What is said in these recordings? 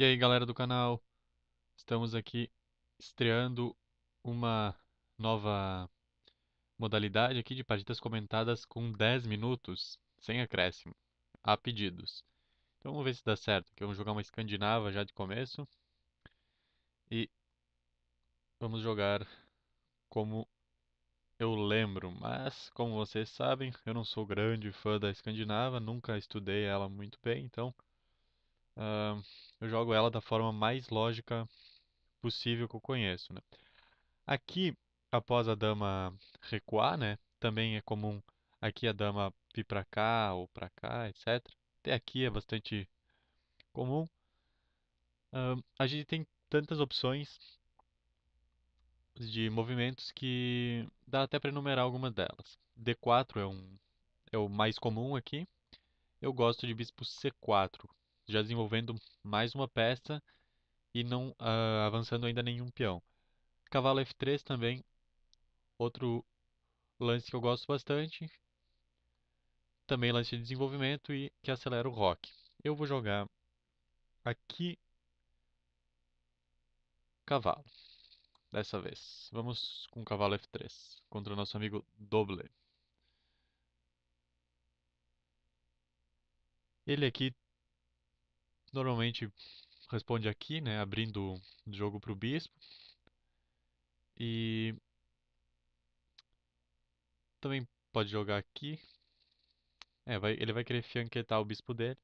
E aí galera do canal, estamos aqui estreando uma nova modalidade aqui de partidas comentadas com 10 minutos, sem acréscimo, a pedidos. Então vamos ver se dá certo, que vamos jogar uma escandinava já de começo. E vamos jogar como eu lembro, mas como vocês sabem, eu não sou grande fã da escandinava, nunca estudei ela muito bem, então uh, eu jogo ela da forma mais lógica possível que eu conheço. Né? Aqui, após a dama recuar, né, também é comum aqui a dama vir para cá ou para cá, etc. Até aqui é bastante comum. Uh, a gente tem tantas opções de movimentos que dá até para enumerar algumas delas. D4 é, um, é o mais comum aqui. Eu gosto de bispo C4, já desenvolvendo mais uma peça e não uh, avançando ainda nenhum peão. Cavalo F3 também, outro lance que eu gosto bastante, também lance de desenvolvimento e que acelera o rock. Eu vou jogar aqui cavalo. Dessa vez, vamos com cavalo F3 contra o nosso amigo Doble. Ele aqui normalmente responde aqui, né, abrindo o jogo para o bispo. E também pode jogar aqui. É, vai, ele vai querer fianquetar o bispo dele.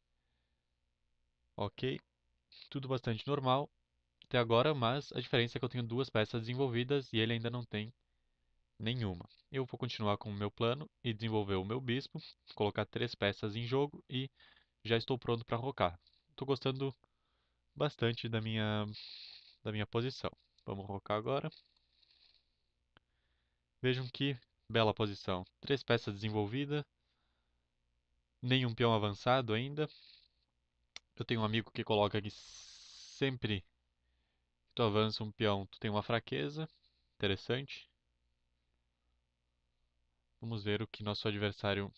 Ok. Tudo bastante normal até agora, mas a diferença é que eu tenho duas peças desenvolvidas e ele ainda não tem nenhuma. Eu vou continuar com o meu plano e desenvolver o meu bispo, colocar três peças em jogo e já estou pronto para rocar tô gostando bastante da minha, da minha posição. Vamos rocar agora. Vejam que bela posição. Três peças desenvolvidas. Nenhum peão avançado ainda. Eu tenho um amigo que coloca que sempre que tu avança um peão, tu tem uma fraqueza. Interessante. Vamos ver o que nosso adversário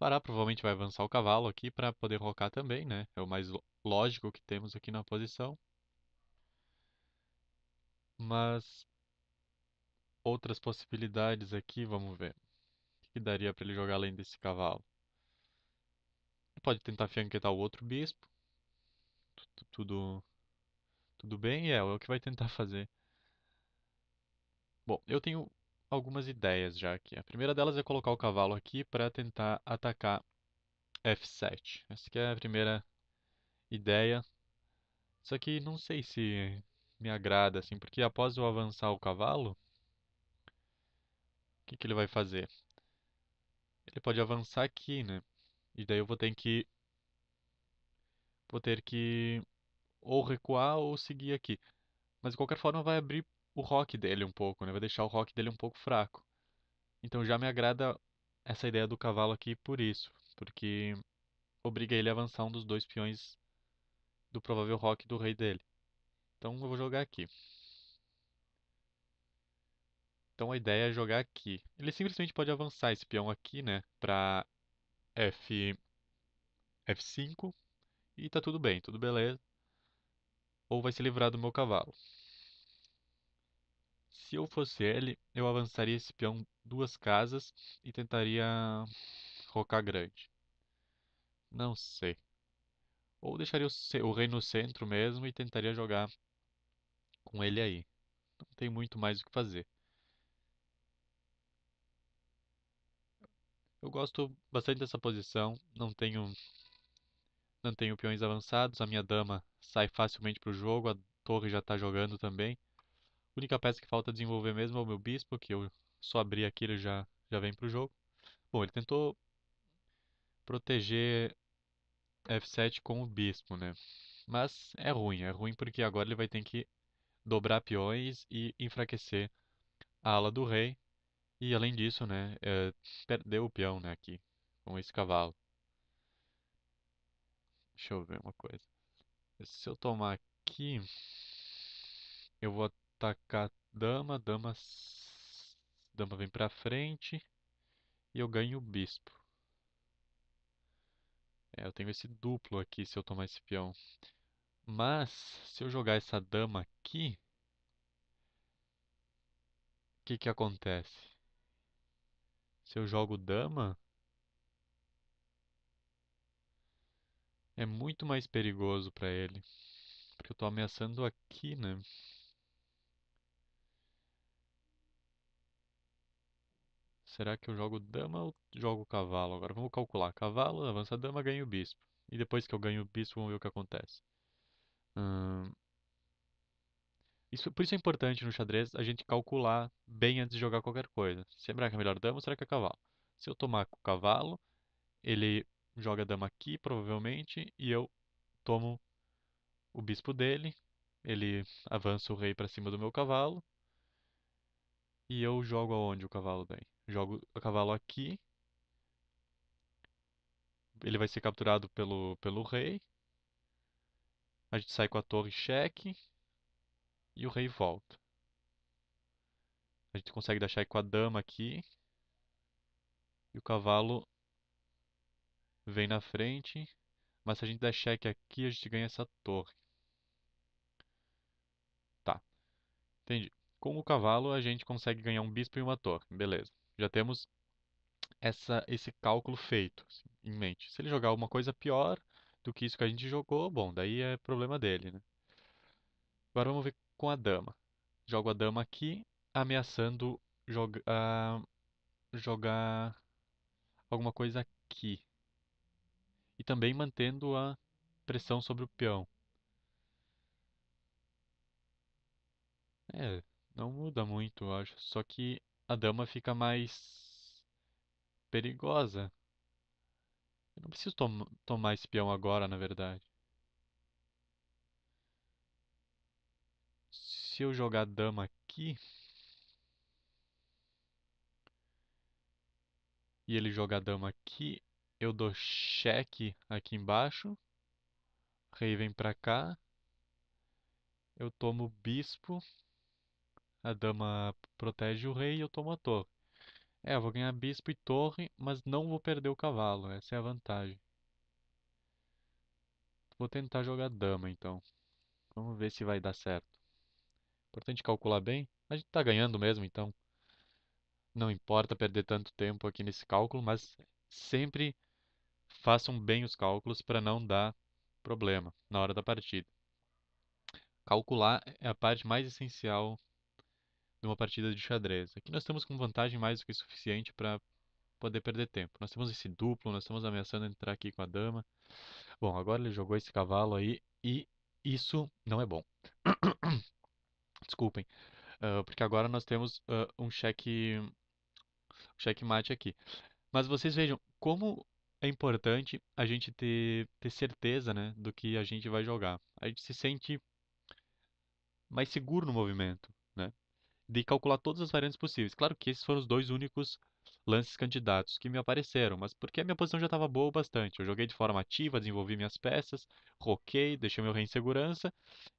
Fará provavelmente vai avançar o cavalo aqui para poder rocar também, né? É o mais lógico que temos aqui na posição. Mas outras possibilidades aqui, vamos ver. O que daria para ele jogar além desse cavalo? Ele pode tentar fianquetar o outro bispo. Tudo, tudo, tudo bem, é, é o que vai tentar fazer. Bom, eu tenho algumas ideias já aqui. A primeira delas é colocar o cavalo aqui para tentar atacar F7. Essa aqui é a primeira ideia. Só que não sei se me agrada, assim, porque após eu avançar o cavalo, o que, que ele vai fazer? Ele pode avançar aqui, né? E daí eu vou ter que... Vou ter que ou recuar ou seguir aqui. Mas de qualquer forma vai abrir o rock dele um pouco, né? Vai deixar o rock dele um pouco fraco. Então já me agrada essa ideia do cavalo aqui por isso, porque obriga ele a avançar um dos dois peões do provável rock do rei dele. Então eu vou jogar aqui. Então a ideia é jogar aqui. Ele simplesmente pode avançar esse peão aqui, né, para F F5 e tá tudo bem, tudo beleza. Ou vai se livrar do meu cavalo. Se eu fosse ele, eu avançaria esse peão duas casas e tentaria rocar grande. Não sei. Ou deixaria o, o rei no centro mesmo e tentaria jogar com ele aí. Não tem muito mais o que fazer. Eu gosto bastante dessa posição, não tenho não tenho peões avançados, a minha dama sai facilmente para o jogo, a torre já está jogando também única peça que falta desenvolver mesmo é o meu bispo, que eu só abrir aqui ele já, já vem pro jogo. Bom, ele tentou proteger F7 com o bispo, né? Mas é ruim, é ruim porque agora ele vai ter que dobrar peões e enfraquecer a ala do rei. E além disso, né, é, perdeu o peão né, aqui com esse cavalo. Deixa eu ver uma coisa. Se eu tomar aqui, eu vou atacar dama, dama, dama vem pra frente e eu ganho o bispo. É, eu tenho esse duplo aqui se eu tomar esse peão. Mas, se eu jogar essa dama aqui, o que que acontece? Se eu jogo dama, é muito mais perigoso para ele, porque eu estou ameaçando aqui, né? será que eu jogo dama ou jogo cavalo? Agora vamos calcular. Cavalo, avança dama, ganho o bispo. E depois que eu ganho o bispo, vamos ver o que acontece. Hum... Isso, por isso é importante no xadrez a gente calcular bem antes de jogar qualquer coisa. Será que é melhor dama ou será que é cavalo? Se eu tomar com o cavalo, ele joga dama aqui, provavelmente, e eu tomo o bispo dele, ele avança o rei para cima do meu cavalo, e eu jogo aonde o cavalo daí? Jogo o cavalo aqui. Ele vai ser capturado pelo, pelo rei. A gente sai com a torre cheque. E o rei volta. A gente consegue dar cheque com a dama aqui. E o cavalo vem na frente. Mas se a gente der cheque aqui, a gente ganha essa torre. Tá. Entendi. Com o cavalo, a gente consegue ganhar um bispo e uma torre. Beleza. Já temos essa, esse cálculo feito assim, em mente. Se ele jogar alguma coisa pior do que isso que a gente jogou, bom, daí é problema dele, né? Agora vamos ver com a dama. Jogo a dama aqui, ameaçando joga, uh, jogar alguma coisa aqui. E também mantendo a pressão sobre o peão. É, não muda muito, eu acho. Só que a dama fica mais perigosa. Eu não preciso tom tomar esse peão agora, na verdade. Se eu jogar dama aqui... E ele jogar dama aqui, eu dou cheque aqui embaixo. Rei vem pra cá. Eu tomo bispo. A dama protege o rei e eu tomo a torre. É, eu vou ganhar bispo e torre, mas não vou perder o cavalo. Essa é a vantagem. Vou tentar jogar dama, então. Vamos ver se vai dar certo. Importante calcular bem. A gente tá ganhando mesmo, então. Não importa perder tanto tempo aqui nesse cálculo, mas sempre façam bem os cálculos para não dar problema na hora da partida. Calcular é a parte mais essencial numa partida de xadrez. Aqui nós estamos com vantagem mais do que suficiente para poder perder tempo. Nós temos esse duplo, nós estamos ameaçando entrar aqui com a dama. Bom, agora ele jogou esse cavalo aí e isso não é bom. Desculpem, uh, porque agora nós temos uh, um cheque um checkmate aqui. Mas vocês vejam como é importante a gente ter, ter certeza né, do que a gente vai jogar. A gente se sente mais seguro no movimento de calcular todas as variantes possíveis. Claro que esses foram os dois únicos lances candidatos que me apareceram, mas porque a minha posição já estava boa o bastante. Eu joguei de forma ativa, desenvolvi minhas peças, roquei, deixei meu rei em segurança,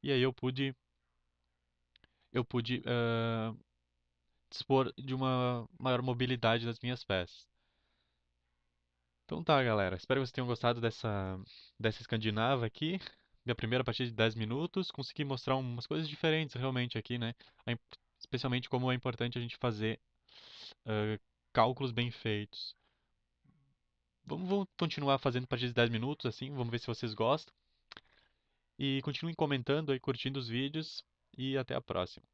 e aí eu pude eu pude uh, dispor de uma maior mobilidade das minhas peças. Então tá, galera. Espero que vocês tenham gostado dessa, dessa escandinava aqui. Minha primeira partida de 10 minutos. Consegui mostrar umas coisas diferentes realmente aqui, né? A especialmente como é importante a gente fazer uh, cálculos bem feitos. Vamos, vamos continuar fazendo partir de 10 minutos, assim, vamos ver se vocês gostam. E continuem comentando e curtindo os vídeos e até a próxima.